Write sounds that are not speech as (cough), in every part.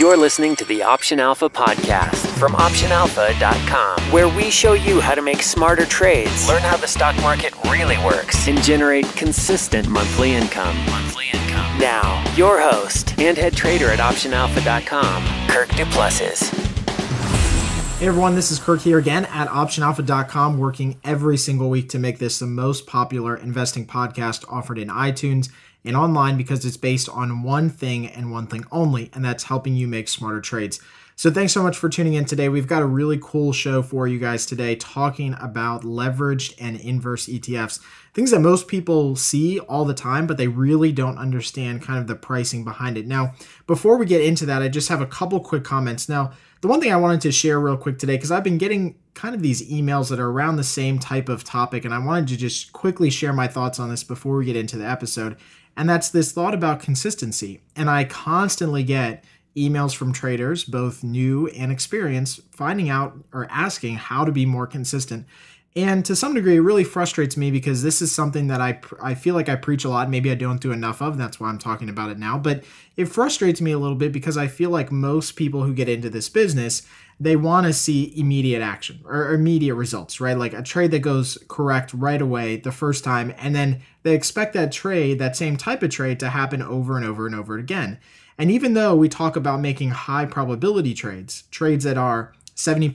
You're listening to the Option Alpha podcast from OptionAlpha.com, where we show you how to make smarter trades, learn how the stock market really works, and generate consistent monthly income. Monthly income. Now, your host and head trader at OptionAlpha.com, Kirk Duplessis. Hey everyone, this is Kirk here again at OptionAlpha.com, working every single week to make this the most popular investing podcast offered in iTunes and online because it's based on one thing and one thing only, and that's helping you make smarter trades. So, thanks so much for tuning in today. We've got a really cool show for you guys today talking about leveraged and inverse ETFs, things that most people see all the time, but they really don't understand kind of the pricing behind it. Now, before we get into that, I just have a couple quick comments. Now, the one thing I wanted to share real quick today, because I've been getting kind of these emails that are around the same type of topic, and I wanted to just quickly share my thoughts on this before we get into the episode, and that's this thought about consistency. And I constantly get emails from traders, both new and experienced, finding out or asking how to be more consistent. And to some degree, it really frustrates me because this is something that I, I feel like I preach a lot. Maybe I don't do enough of. That's why I'm talking about it now. But it frustrates me a little bit because I feel like most people who get into this business they want to see immediate action or immediate results, right? Like a trade that goes correct right away the first time, and then they expect that trade, that same type of trade, to happen over and over and over again. And even though we talk about making high probability trades, trades that are 70%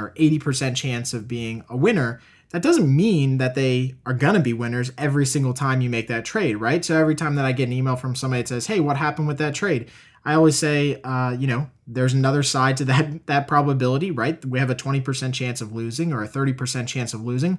or 80% chance of being a winner, that doesn't mean that they are going to be winners every single time you make that trade, right? So every time that I get an email from somebody that says, hey, what happened with that trade? I always say, uh, you know, there's another side to that (laughs) that probability, right? We have a 20% chance of losing or a 30% chance of losing.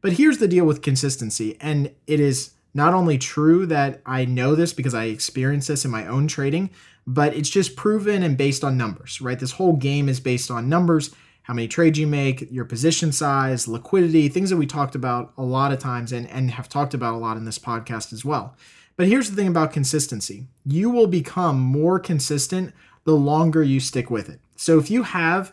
But here's the deal with consistency, and it is not only true that I know this because I experience this in my own trading, but it's just proven and based on numbers, right? This whole game is based on numbers, how many trades you make, your position size, liquidity, things that we talked about a lot of times and, and have talked about a lot in this podcast as well. But here's the thing about consistency you will become more consistent the longer you stick with it. So if you have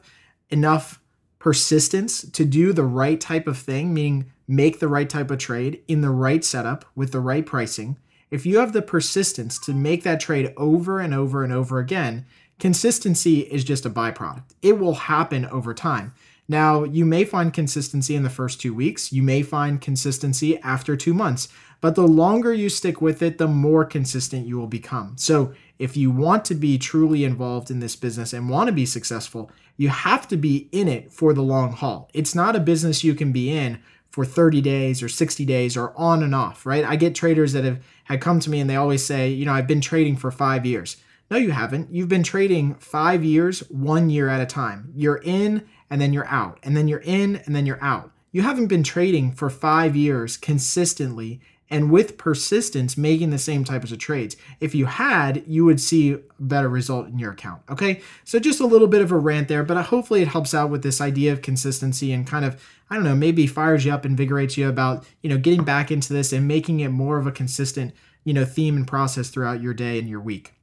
enough persistence to do the right type of thing, meaning make the right type of trade in the right setup with the right pricing, if you have the persistence to make that trade over and over and over again, consistency is just a byproduct. It will happen over time. Now, you may find consistency in the first two weeks. You may find consistency after two months but the longer you stick with it, the more consistent you will become. So, if you want to be truly involved in this business and want to be successful, you have to be in it for the long haul. It's not a business you can be in for 30 days or 60 days or on and off, right? I get traders that have had come to me and they always say, you know, I've been trading for 5 years. No, you haven't. You've been trading 5 years, 1 year at a time. You're in and then you're out, and then you're in and then you're out. You haven't been trading for 5 years consistently and with persistence making the same types of trades. If you had, you would see better result in your account. Okay, so just a little bit of a rant there, but uh, hopefully it helps out with this idea of consistency and kind of, I don't know, maybe fires you up, invigorates you about, you know, getting back into this and making it more of a consistent, you know, theme and process throughout your day and your week.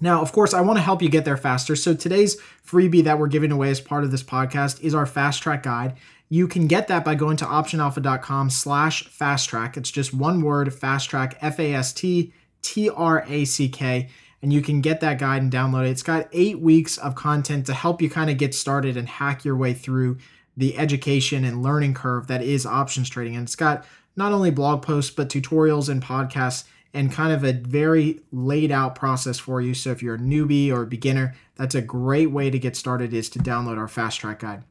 Now, of course, I want to help you get there faster. So today's freebie that we're giving away as part of this podcast is our fast track guide. You can get that by going to optionalpha.com slash fast track. It's just one word, fast track, F A S T T R A C K. And you can get that guide and download it. It's got eight weeks of content to help you kind of get started and hack your way through the education and learning curve that is options trading. And it's got not only blog posts, but tutorials and podcasts and kind of a very laid out process for you. So if you're a newbie or a beginner, that's a great way to get started is to download our fast track guide.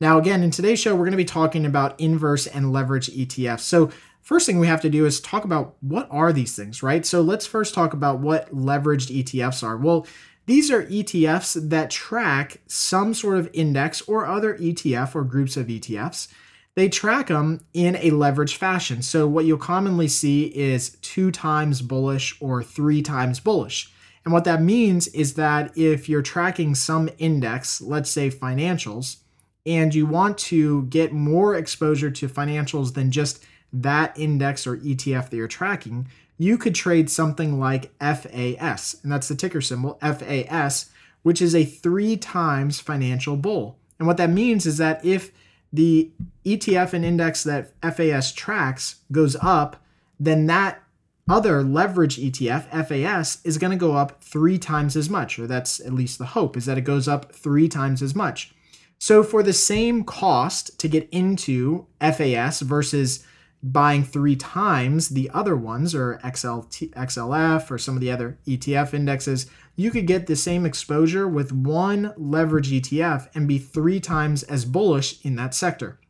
Now, again, in today's show, we're going to be talking about inverse and leverage ETFs. So first thing we have to do is talk about what are these things, right? So let's first talk about what leveraged ETFs are. Well, these are ETFs that track some sort of index or other ETF or groups of ETFs they track them in a leveraged fashion. So what you'll commonly see is two times bullish or three times bullish. And what that means is that if you're tracking some index, let's say financials, and you want to get more exposure to financials than just that index or ETF that you're tracking, you could trade something like FAS, and that's the ticker symbol FAS, which is a three times financial bull. And what that means is that if the ETF and index that FAS tracks goes up, then that other leverage ETF, FAS, is going to go up three times as much, or that's at least the hope, is that it goes up three times as much. So for the same cost to get into FAS versus buying three times the other ones, or XLT, XLF, or some of the other ETF indexes, you could get the same exposure with one leverage ETF and be three times as bullish in that sector.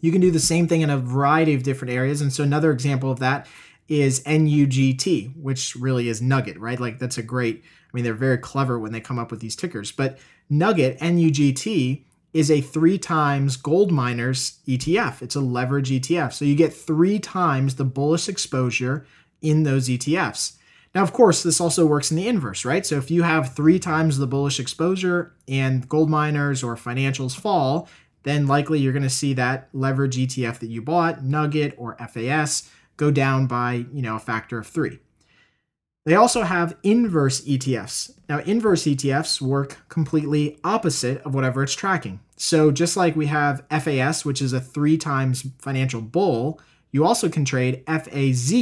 You can do the same thing in a variety of different areas. And so, another example of that is NUGT, which really is Nugget, right? Like, that's a great, I mean, they're very clever when they come up with these tickers. But Nugget, NUGT, is a three times gold miners ETF. It's a leverage ETF. So you get three times the bullish exposure in those ETFs. Now, of course, this also works in the inverse, right? So if you have three times the bullish exposure and gold miners or financials fall, then likely you're going to see that leverage ETF that you bought, Nugget or FAS, go down by, you know, a factor of three. They also have inverse ETFs. Now, inverse ETFs work completely opposite of whatever it's tracking. So, just like we have FAS, which is a three times financial bull, you also can trade FAZ,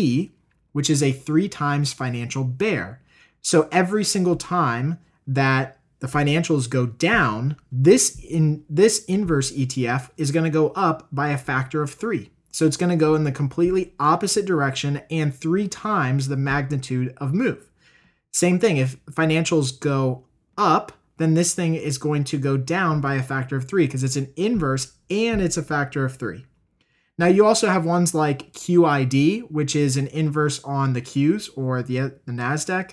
which is a three times financial bear. So every single time that the financials go down, this in this inverse ETF is going to go up by a factor of 3. So it's going to go in the completely opposite direction and 3 times the magnitude of move. Same thing if financials go up, then this thing is going to go down by a factor of 3 because it's an inverse and it's a factor of 3. Now you also have ones like QID, which is an inverse on the Qs or the, the Nasdaq.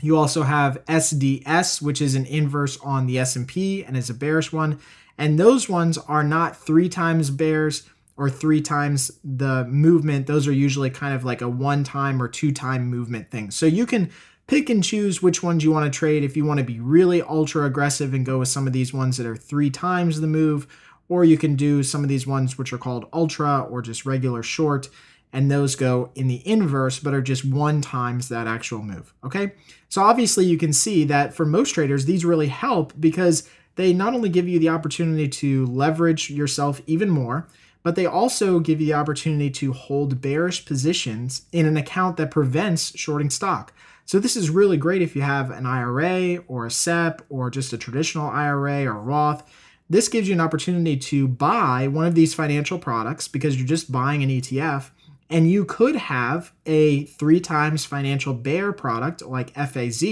You also have SDS, which is an inverse on the S&P and is a bearish one. And those ones are not three times bears or three times the movement. Those are usually kind of like a one time or two time movement thing. So you can pick and choose which ones you want to trade if you want to be really ultra aggressive and go with some of these ones that are three times the move or you can do some of these ones which are called ultra or just regular short, and those go in the inverse, but are just one times that actual move, okay? So obviously you can see that for most traders, these really help because they not only give you the opportunity to leverage yourself even more, but they also give you the opportunity to hold bearish positions in an account that prevents shorting stock. So this is really great if you have an IRA or a SEP or just a traditional IRA or Roth this gives you an opportunity to buy one of these financial products because you're just buying an ETF. And you could have a three times financial bear product like FAZ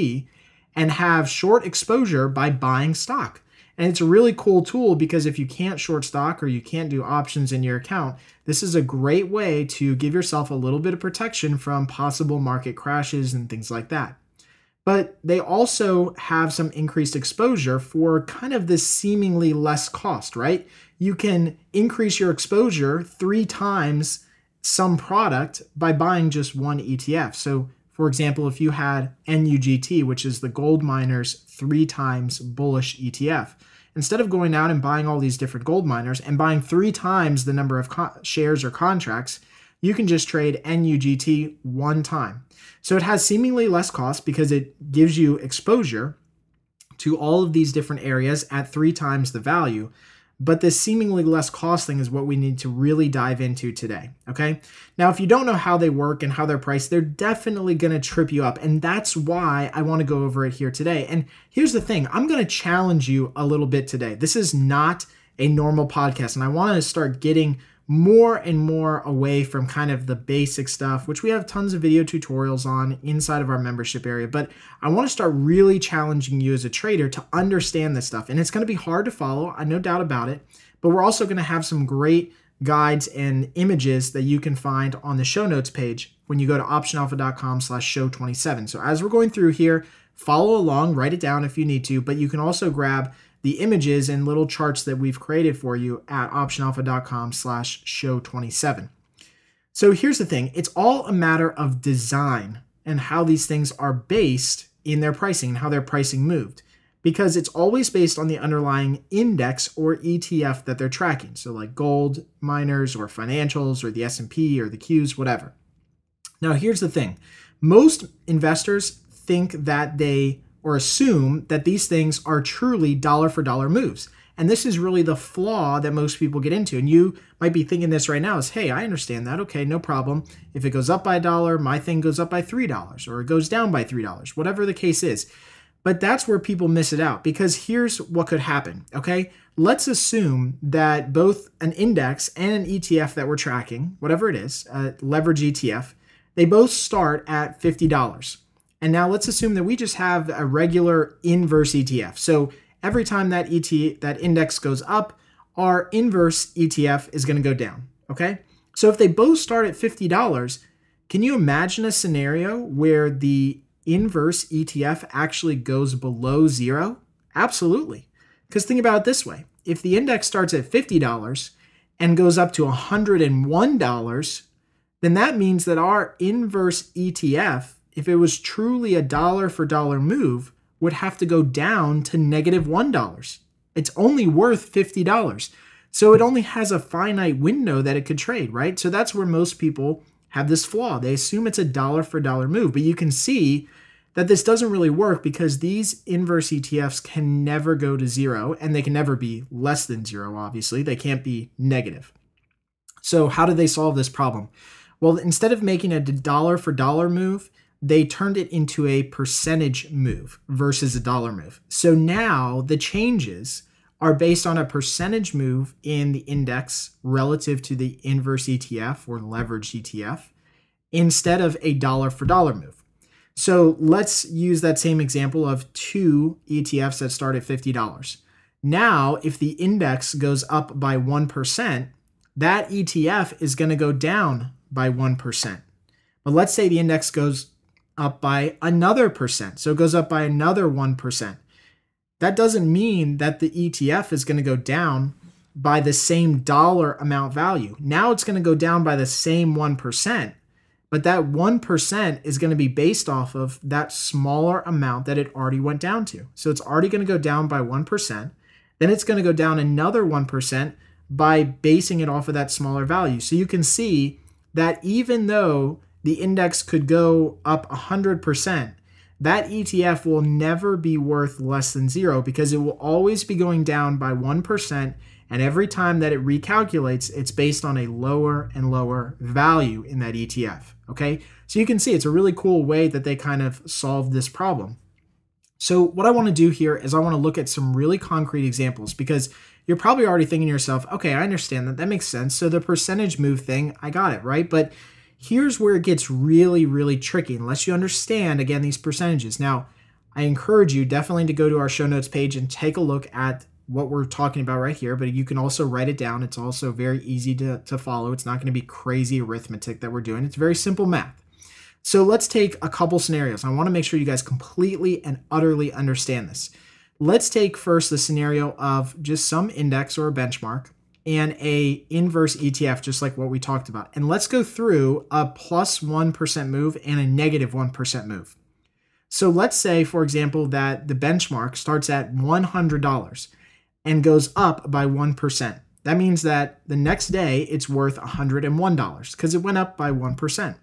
and have short exposure by buying stock. And it's a really cool tool because if you can't short stock or you can't do options in your account, this is a great way to give yourself a little bit of protection from possible market crashes and things like that but they also have some increased exposure for kind of this seemingly less cost, right? You can increase your exposure three times some product by buying just one ETF. So, for example, if you had NUGT, which is the gold miners three times bullish ETF, instead of going out and buying all these different gold miners and buying three times the number of shares or contracts, you can just trade NUGT one time. So it has seemingly less cost because it gives you exposure to all of these different areas at three times the value. But this seemingly less cost thing is what we need to really dive into today. Okay. Now, if you don't know how they work and how they're priced, they're definitely going to trip you up. And that's why I want to go over it here today. And here's the thing I'm going to challenge you a little bit today. This is not a normal podcast. And I want to start getting more and more away from kind of the basic stuff, which we have tons of video tutorials on inside of our membership area. But I want to start really challenging you as a trader to understand this stuff. And it's going to be hard to follow, I no doubt about it. But we're also going to have some great guides and images that you can find on the show notes page when you go to optionalpha.com slash show 27. So as we're going through here, follow along, write it down if you need to, but you can also grab the images and little charts that we've created for you at optionalpha.com slash show 27. So here's the thing. It's all a matter of design and how these things are based in their pricing and how their pricing moved because it's always based on the underlying index or ETF that they're tracking. So like gold, miners or financials or the S&P or the Qs, whatever. Now here's the thing. Most investors think that they or assume that these things are truly dollar for dollar moves. And this is really the flaw that most people get into. And you might be thinking this right now is, hey, I understand that. Okay, no problem. If it goes up by a dollar, my thing goes up by $3 or it goes down by $3, whatever the case is. But that's where people miss it out because here's what could happen. Okay, let's assume that both an index and an ETF that we're tracking, whatever it is, a leverage ETF, they both start at $50. And now let's assume that we just have a regular inverse ETF. So every time that ET that index goes up, our inverse ETF is going to go down, okay? So if they both start at $50, can you imagine a scenario where the inverse ETF actually goes below 0? Absolutely. Cuz think about it this way. If the index starts at $50 and goes up to $101, then that means that our inverse ETF if it was truly a dollar for dollar move, would have to go down to negative $1. It's only worth $50. So it only has a finite window that it could trade, right? So that's where most people have this flaw. They assume it's a dollar for dollar move, but you can see that this doesn't really work because these inverse ETFs can never go to zero and they can never be less than zero, obviously. They can't be negative. So, how do they solve this problem? Well, instead of making a dollar for dollar move, they turned it into a percentage move versus a dollar move. So now the changes are based on a percentage move in the index relative to the inverse ETF or leveraged ETF instead of a dollar for dollar move. So let's use that same example of two ETFs that start at $50. Now, if the index goes up by 1%, that ETF is going to go down by 1%. But let's say the index goes up by another percent. So it goes up by another 1%. That doesn't mean that the ETF is going to go down by the same dollar amount value. Now it's going to go down by the same 1%, but that 1% is going to be based off of that smaller amount that it already went down to. So it's already going to go down by 1%. Then it's going to go down another 1% by basing it off of that smaller value. So you can see that even though the index could go up 100%, that ETF will never be worth less than zero because it will always be going down by 1%. And every time that it recalculates, it's based on a lower and lower value in that ETF. Okay. So you can see it's a really cool way that they kind of solve this problem. So, what I want to do here is I want to look at some really concrete examples because you're probably already thinking to yourself, okay, I understand that. That makes sense. So, the percentage move thing, I got it, right? But Here's where it gets really, really tricky, unless you understand, again, these percentages. Now, I encourage you definitely to go to our show notes page and take a look at what we're talking about right here, but you can also write it down. It's also very easy to, to follow. It's not going to be crazy arithmetic that we're doing, it's very simple math. So let's take a couple scenarios. I want to make sure you guys completely and utterly understand this. Let's take first the scenario of just some index or a benchmark and a inverse ETF, just like what we talked about. And let's go through a plus 1% move and a negative 1% move. So let's say, for example, that the benchmark starts at $100 and goes up by 1%. That means that the next day it's worth $101 because it went up by 1%.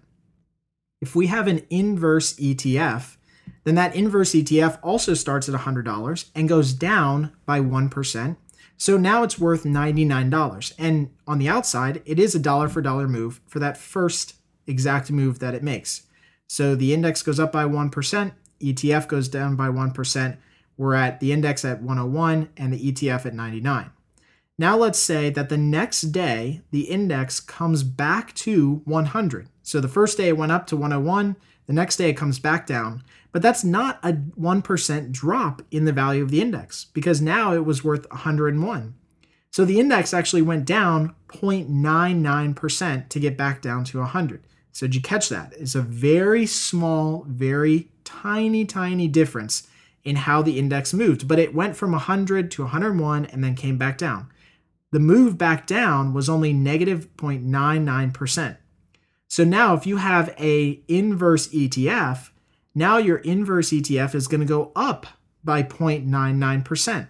If we have an inverse ETF, then that inverse ETF also starts at $100 and goes down by 1% so now it's worth $99. And on the outside, it is a dollar for dollar move for that first exact move that it makes. So the index goes up by 1%, ETF goes down by 1%. We're at the index at 101 and the ETF at 99. Now let's say that the next day the index comes back to 100. So the first day it went up to 101, the next day it comes back down. But that's not a 1% drop in the value of the index because now it was worth 101. So the index actually went down 0.99% to get back down to 100. So did you catch that? It's a very small, very tiny, tiny difference in how the index moved, but it went from 100 to 101 and then came back down. The move back down was only negative 0.99%. So now if you have a inverse ETF, now your inverse ETF is going to go up by 0.99%.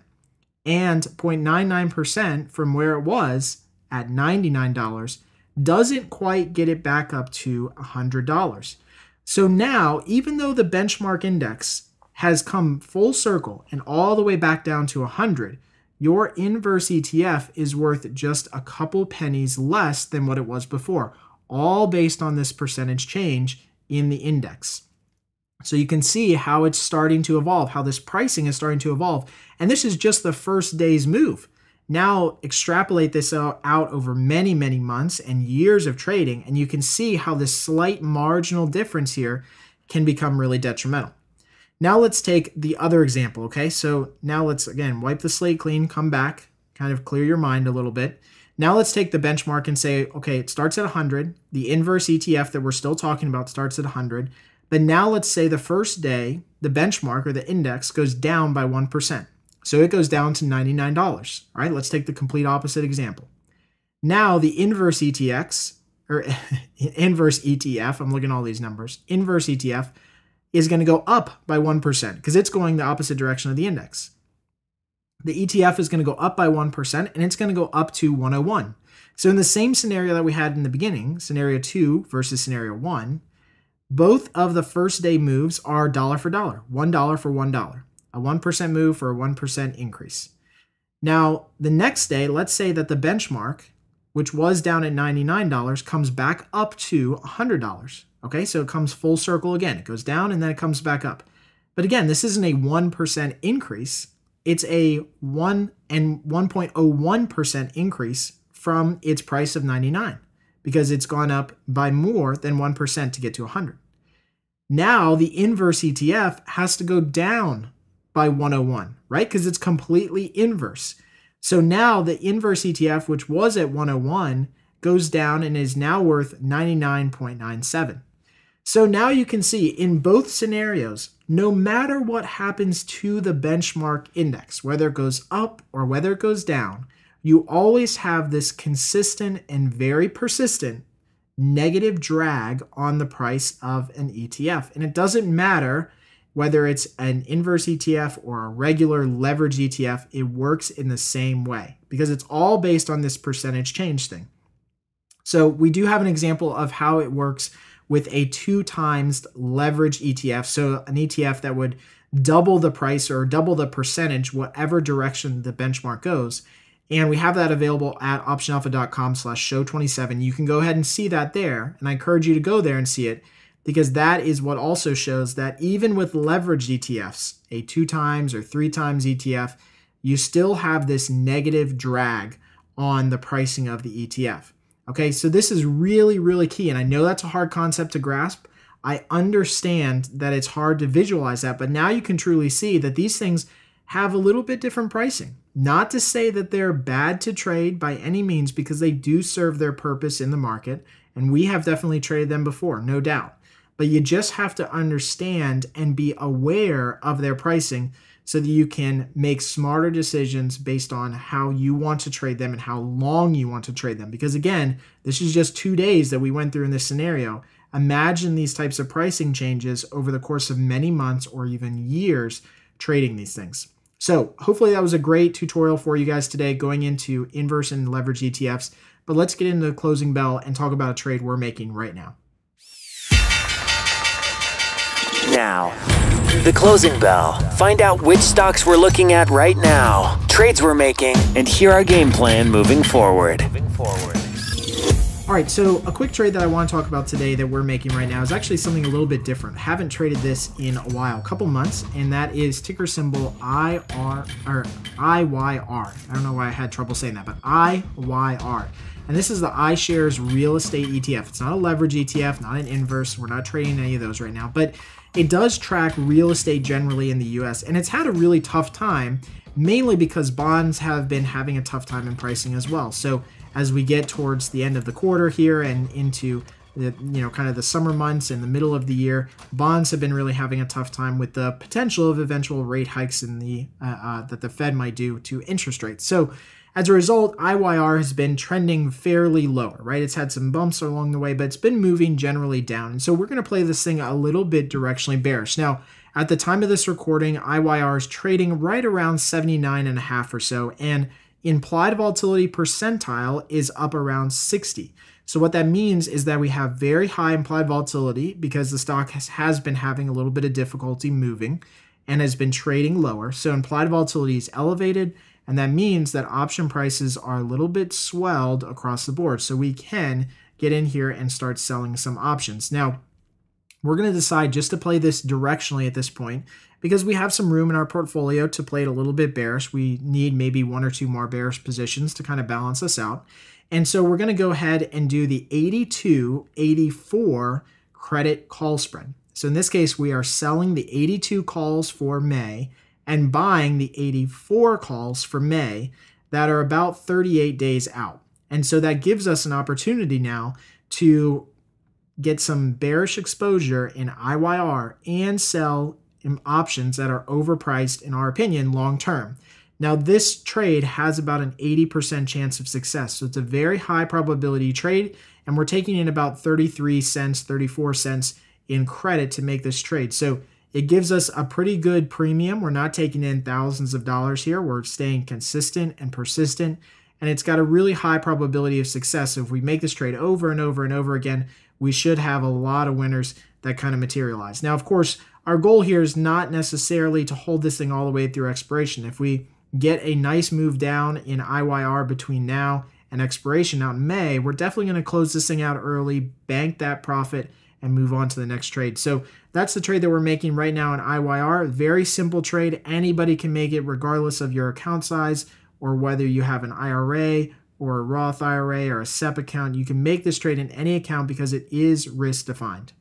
And 0.99% from where it was at $99 doesn't quite get it back up to $100. So now, even though the benchmark index has come full circle and all the way back down to 100, your inverse ETF is worth just a couple pennies less than what it was before, all based on this percentage change in the index. So you can see how it's starting to evolve, how this pricing is starting to evolve. And this is just the first day's move. Now extrapolate this out, over many, many months and years of trading, and you can see how this slight marginal difference here can become really detrimental. Now let's take the other example, okay? So now let's, again, wipe the slate clean, come back, kind of clear your mind a little bit. Now let's take the benchmark and say, okay, it starts at 100. The inverse ETF that we're still talking about starts at 100. But now let's say the first day, the benchmark or the index goes down by 1%. So it goes down to $99, right? Let's take the complete opposite example. Now the inverse ETX or (laughs) inverse ETF, I'm looking at all these numbers, inverse ETF is going to go up by 1% because it's going the opposite direction of the index. The ETF is going to go up by 1% and it's going to go up to 101. So in the same scenario that we had in the beginning, scenario 2 versus scenario 1, both of the first day moves are dollar for dollar, $1 for $1, a 1% move for a 1% increase. Now, the next day, let's say that the benchmark, which was down at $99, comes back up to $100. Okay, so it comes full circle again. It goes down and then it comes back up. But again, this isn't a 1% increase. It's a 1 and 1.01% increase from its price of 99 because it's gone up by more than 1% to get to 100. Now the inverse ETF has to go down by 101, right? Because it's completely inverse. So now the inverse ETF, which was at 101, goes down and is now worth 99.97. So now you can see in both scenarios, no matter what happens to the benchmark index, whether it goes up or whether it goes down, you always have this consistent and very persistent negative drag on the price of an ETF. And it doesn't matter whether it's an inverse ETF or a regular leverage ETF, it works in the same way because it's all based on this percentage change thing. So we do have an example of how it works with a two times leverage ETF. So an ETF that would double the price or double the percentage, whatever direction the benchmark goes. And we have that available at optionalpha.com slash show 27. You can go ahead and see that there. And I encourage you to go there and see it because that is what also shows that even with leveraged ETFs, a two times or three times ETF, you still have this negative drag on the pricing of the ETF. Okay, so this is really, really key. And I know that's a hard concept to grasp. I understand that it's hard to visualize that, but now you can truly see that these things have a little bit different pricing. Not to say that they're bad to trade by any means because they do serve their purpose in the market, and we have definitely traded them before, no doubt. But you just have to understand and be aware of their pricing so that you can make smarter decisions based on how you want to trade them and how long you want to trade them. Because again, this is just two days that we went through in this scenario. Imagine these types of pricing changes over the course of many months or even years trading these things. So hopefully that was a great tutorial for you guys today going into inverse and leverage ETFs, but let's get into the closing bell and talk about a trade we're making right now. Now, the closing bell. Find out which stocks we're looking at right now, trades we're making, and hear our game plan moving forward. Moving forward. All right, so a quick trade that I want to talk about today that we're making right now is actually something a little bit different. Haven't traded this in a while, a couple months, and that is ticker symbol IR or IYR. I don't know why I had trouble saying that, but IYR. And this is the iShares real estate ETF. It's not a leverage ETF, not an inverse. We're not trading any of those right now, but it does track real estate generally in the US, and it's had a really tough time, mainly because bonds have been having a tough time in pricing as well. So as we get towards the end of the quarter here and into the, you know, kind of the summer months and the middle of the year, bonds have been really having a tough time with the potential of eventual rate hikes in the uh, uh, that the Fed might do to interest rates. So, as a result, IYR has been trending fairly lower, right? It's had some bumps along the way, but it's been moving generally down. And so, we're going to play this thing a little bit directionally bearish. Now, at the time of this recording, IYR is trading right around 79 and a half or so, and implied volatility percentile is up around 60. So what that means is that we have very high implied volatility because the stock has, has been having a little bit of difficulty moving and has been trading lower. So implied volatility is elevated, and that means that option prices are a little bit swelled across the board. So we can get in here and start selling some options. Now, we're going to decide just to play this directionally at this point because we have some room in our portfolio to play it a little bit bearish. We need maybe one or two more bearish positions to kind of balance us out. And so we're going to go ahead and do the 82 84 credit call spread. So in this case, we are selling the 82 calls for May and buying the 84 calls for May that are about 38 days out. And so that gives us an opportunity now to get some bearish exposure in IYR and sell um, options that are overpriced, in our opinion, long term. Now, this trade has about an 80% chance of success. So it's a very high probability trade, and we're taking in about 33 cents, 34 cents in credit to make this trade. So it gives us a pretty good premium. We're not taking in thousands of dollars here. We're staying consistent and persistent, and it's got a really high probability of success. So if we make this trade over and over and over again, we should have a lot of winners that kind of materialize. Now, of course, our goal here is not necessarily to hold this thing all the way through expiration. If we get a nice move down in IYR between now and expiration out in May, we're definitely going to close this thing out early, bank that profit, and move on to the next trade. So that's the trade that we're making right now in IYR. Very simple trade. Anybody can make it regardless of your account size or whether you have an IRA or a Roth IRA or a SEP account. You can make this trade in any account because it is risk defined.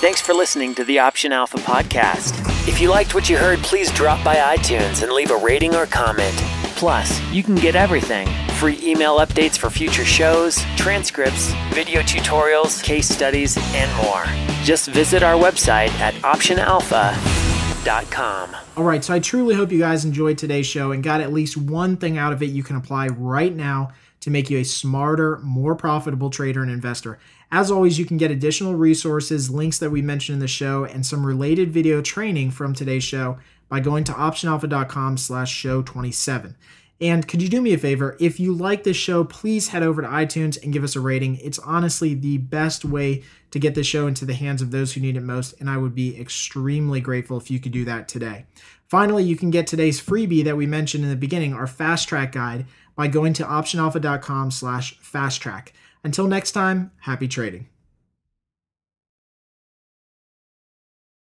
Thanks for listening to the Option Alpha podcast. If you liked what you heard, please drop by iTunes and leave a rating or comment. Plus, you can get everything free email updates for future shows, transcripts, video tutorials, case studies, and more. Just visit our website at optionalpha.com. All right, so I truly hope you guys enjoyed today's show and got at least one thing out of it you can apply right now to make you a smarter, more profitable trader and investor. As always, you can get additional resources, links that we mentioned in the show, and some related video training from today's show by going to optionalpha.com slash show 27. And could you do me a favor? If you like this show, please head over to iTunes and give us a rating. It's honestly the best way to get this show into the hands of those who need it most, and I would be extremely grateful if you could do that today. Finally, you can get today's freebie that we mentioned in the beginning, our fast track guide, by going to optionalpha.com slash fast track. Until next time, happy trading.